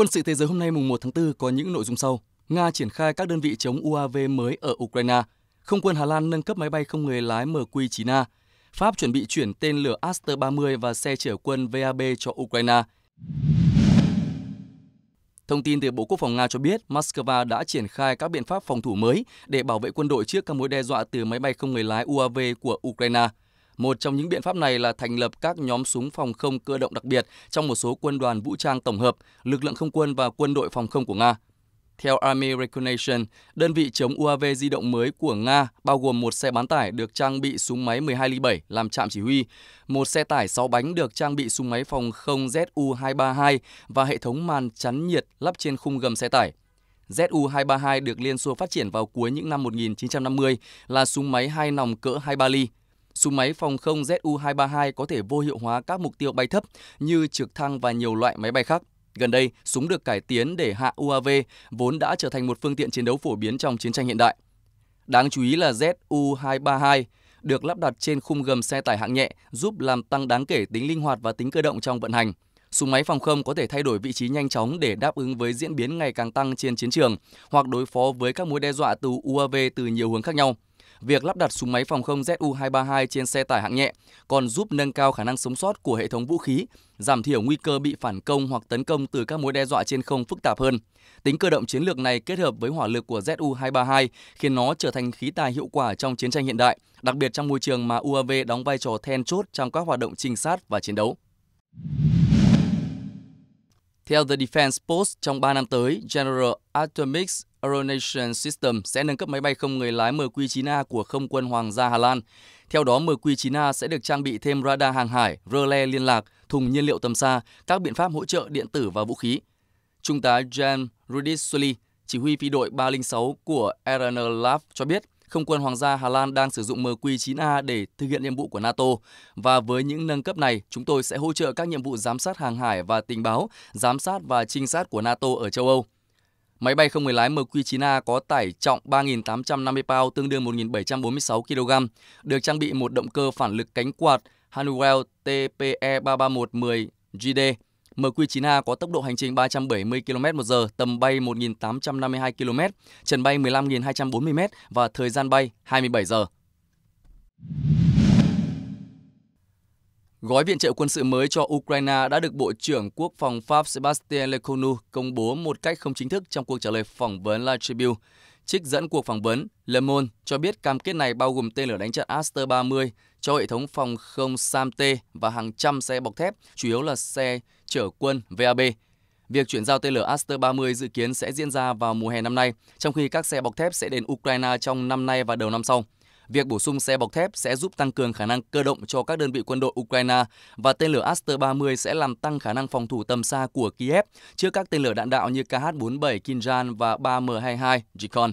Quân sự thế giới hôm nay mùng 1 tháng 4 có những nội dung sau. Nga triển khai các đơn vị chống UAV mới ở Ukraine. Không quân Hà Lan nâng cấp máy bay không người lái MQ-9A. Pháp chuẩn bị chuyển tên lửa Aster 30 và xe chở quân VAB cho Ukraine. Thông tin từ Bộ Quốc phòng Nga cho biết, Moscow đã triển khai các biện pháp phòng thủ mới để bảo vệ quân đội trước các mối đe dọa từ máy bay không người lái UAV của Ukraine. Một trong những biện pháp này là thành lập các nhóm súng phòng không cơ động đặc biệt trong một số quân đoàn vũ trang tổng hợp, lực lượng không quân và quân đội phòng không của Nga. Theo Army Recognition, đơn vị chống UAV di động mới của Nga bao gồm một xe bán tải được trang bị súng máy 12 ly 7 làm trạm chỉ huy, một xe tải 6 bánh được trang bị súng máy phòng không ZU-232 và hệ thống màn chắn nhiệt lắp trên khung gầm xe tải. ZU-232 được Liên Xô phát triển vào cuối những năm 1950 là súng máy hai nòng cỡ 23 ly Súng máy phòng không Zu-232 có thể vô hiệu hóa các mục tiêu bay thấp như trực thăng và nhiều loại máy bay khác. Gần đây, súng được cải tiến để hạ UAV, vốn đã trở thành một phương tiện chiến đấu phổ biến trong chiến tranh hiện đại. Đáng chú ý là Zu-232 được lắp đặt trên khung gầm xe tải hạng nhẹ, giúp làm tăng đáng kể tính linh hoạt và tính cơ động trong vận hành. Súng máy phòng không có thể thay đổi vị trí nhanh chóng để đáp ứng với diễn biến ngày càng tăng trên chiến trường hoặc đối phó với các mối đe dọa từ UAV từ nhiều hướng khác nhau việc lắp đặt súng máy phòng không Zu-232 trên xe tải hạng nhẹ còn giúp nâng cao khả năng sống sót của hệ thống vũ khí, giảm thiểu nguy cơ bị phản công hoặc tấn công từ các mối đe dọa trên không phức tạp hơn. Tính cơ động chiến lược này kết hợp với hỏa lực của Zu-232 khiến nó trở thành khí tài hiệu quả trong chiến tranh hiện đại, đặc biệt trong môi trường mà UAV đóng vai trò then chốt trong các hoạt động trinh sát và chiến đấu. Theo The Defense Post, trong 3 năm tới, General Atomics Aeronation System sẽ nâng cấp máy bay không người lái MQ-9A của không quân Hoàng gia Hà Lan. Theo đó, MQ-9A sẽ được trang bị thêm radar hàng hải, rơ liên lạc, thùng nhiên liệu tầm xa, các biện pháp hỗ trợ điện tử và vũ khí. Trung tá Jan Rudis chỉ huy phi đội 306 của RNL cho biết, không quân Hoàng gia Hà Lan đang sử dụng MQ-9A để thực hiện nhiệm vụ của NATO. Và với những nâng cấp này, chúng tôi sẽ hỗ trợ các nhiệm vụ giám sát hàng hải và tình báo, giám sát và trinh sát của NATO ở châu Âu. Máy bay không người lái MQ-9A có tải trọng 3.850 pound tương đương 1.746 kg, được trang bị một động cơ phản lực cánh quạt Honeywell TPE 331 10 GD MQ-9A có tốc độ hành trình 370 km/h, tầm bay 1.852 km, trần bay 15.240 m và thời gian bay 27 giờ. Gói viện trợ quân sự mới cho Ukraine đã được Bộ trưởng Quốc phòng Pháp Sebastien Lecornu công bố một cách không chính thức trong cuộc trả lời phỏng vấn La Tribune. Trích dẫn cuộc phỏng vấn, Le Monde cho biết cam kết này bao gồm tên lửa đánh chặn Aster 30 cho hệ thống phòng không Samt và hàng trăm xe bọc thép, chủ yếu là xe chở quân VAB. Việc chuyển giao tên lửa Aster 30 dự kiến sẽ diễn ra vào mùa hè năm nay, trong khi các xe bọc thép sẽ đến Ukraine trong năm nay và đầu năm sau. Việc bổ sung xe bọc thép sẽ giúp tăng cường khả năng cơ động cho các đơn vị quân đội Ukraine và tên lửa Aster-30 sẽ làm tăng khả năng phòng thủ tầm xa của Kiev trước các tên lửa đạn đạo như KH-47 Kinjan và 3M22 Jikon.